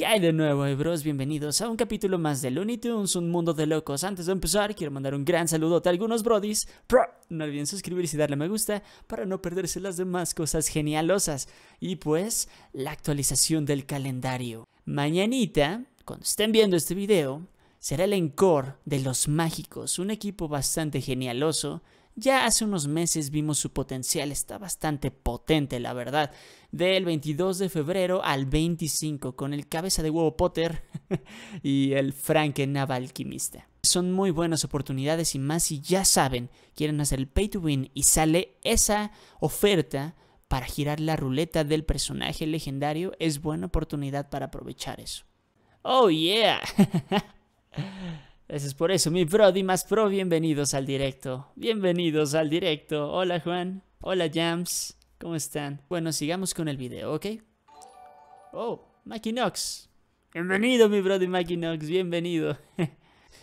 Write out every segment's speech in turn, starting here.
¿Qué hay de nuevo, eh, bros? Bienvenidos a un capítulo más de Looney Tunes, un mundo de locos. Antes de empezar, quiero mandar un gran saludo a algunos brodies Pro. No olviden suscribirse y darle me gusta para no perderse las demás cosas genialosas. Y pues, la actualización del calendario. Mañanita, cuando estén viendo este video, será el encore de los mágicos, un equipo bastante genialoso ya hace unos meses vimos su potencial, está bastante potente la verdad. Del 22 de febrero al 25 con el cabeza de huevo Potter y el Frankenava alquimista. Son muy buenas oportunidades y más si ya saben, quieren hacer el pay to win y sale esa oferta para girar la ruleta del personaje legendario, es buena oportunidad para aprovechar eso. Oh yeah. Gracias por eso, mi Brody más pro. Bienvenidos al directo. Bienvenidos al directo. Hola, Juan. Hola, Jams. ¿Cómo están? Bueno, sigamos con el video, ¿ok? Oh, Mackinox. Bienvenido, mi Brody Nox, Bienvenido.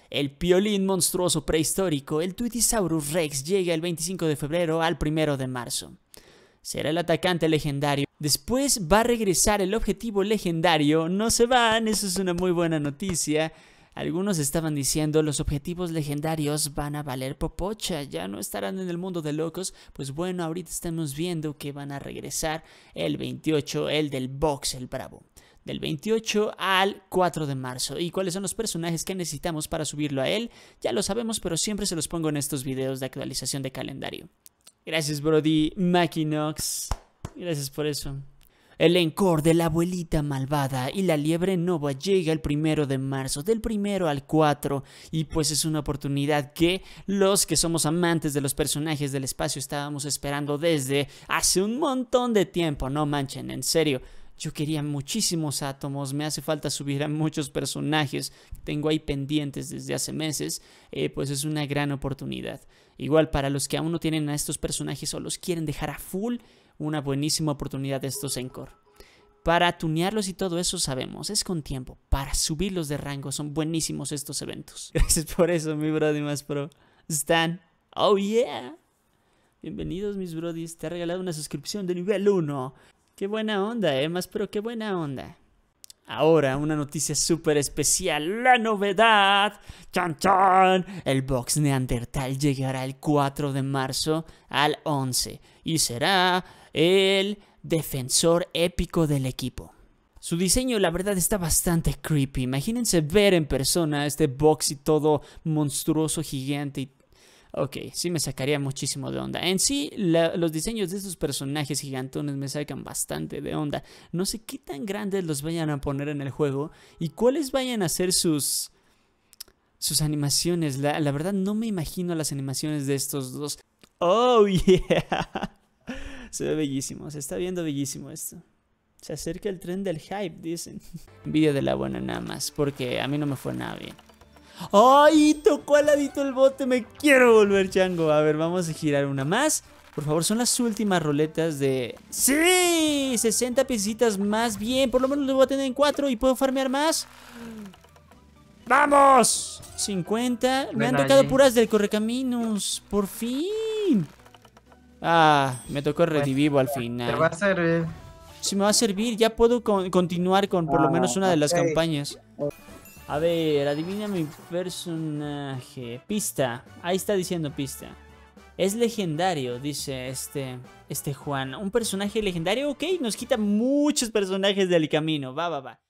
El piolín monstruoso prehistórico, el Tuitisaurus Rex, llega el 25 de febrero al 1 de marzo. Será el atacante legendario. Después va a regresar el objetivo legendario. No se van, eso es una muy buena noticia. Algunos estaban diciendo los objetivos legendarios van a valer popocha, ya no estarán en el mundo de locos, pues bueno, ahorita estamos viendo que van a regresar el 28, el del Box, el Bravo del 28 al 4 de marzo. ¿Y cuáles son los personajes que necesitamos para subirlo a él? Ya lo sabemos, pero siempre se los pongo en estos videos de actualización de calendario. Gracias, Brody, Mackinox. Gracias por eso. El encor de la abuelita malvada y la liebre nova llega el primero de marzo, del primero al cuatro, y pues es una oportunidad que los que somos amantes de los personajes del espacio estábamos esperando desde hace un montón de tiempo, no manchen, en serio. Yo quería muchísimos átomos, me hace falta subir a muchos personajes que tengo ahí pendientes desde hace meses, eh, pues es una gran oportunidad. Igual para los que aún no tienen a estos personajes o los quieren dejar a full, una buenísima oportunidad de estos Encore. Para tunearlos y todo eso sabemos, es con tiempo. Para subirlos de rango son buenísimos estos eventos. Gracias por eso, mi brody más pro. Stan, oh yeah. Bienvenidos mis brodies, te ha regalado una suscripción de nivel 1. Qué buena onda, eh, más pero qué buena onda. Ahora, una noticia súper especial, la novedad. ¡Chan, chan! El box Neandertal llegará el 4 de marzo al 11 y será el defensor épico del equipo. Su diseño, la verdad, está bastante creepy. Imagínense ver en persona este box y todo monstruoso, gigante y Ok, sí me sacaría muchísimo de onda. En sí, los diseños de estos personajes gigantones me sacan bastante de onda. No sé qué tan grandes los vayan a poner en el juego y cuáles vayan a ser sus... Sus animaciones, la, la verdad no me imagino las animaciones de estos dos. ¡Oh, yeah! Se ve bellísimo, se está viendo bellísimo esto. Se acerca el tren del hype, dicen. Envidia de la buena nada más, porque a mí no me fue nada bien. ¡Ay! Tocó al ladito el bote. Me quiero volver chango. A ver, vamos a girar una más. Por favor, son las últimas roletas de... ¡Sí! 60 piecitas más bien. Por lo menos lo voy a tener en 4 y puedo farmear más. ¡Vamos! 50. Me han tocado puras del correcaminos. Por fin. Ah, me tocó el redivivo al final. Te va a servir. me va a servir. Ya puedo continuar con por lo ah, menos una de las campañas. A ver, adivina mi personaje. Pista. Ahí está diciendo pista. Es legendario, dice este, este Juan. ¿Un personaje legendario? Ok, nos quita muchos personajes del camino. Va, va, va.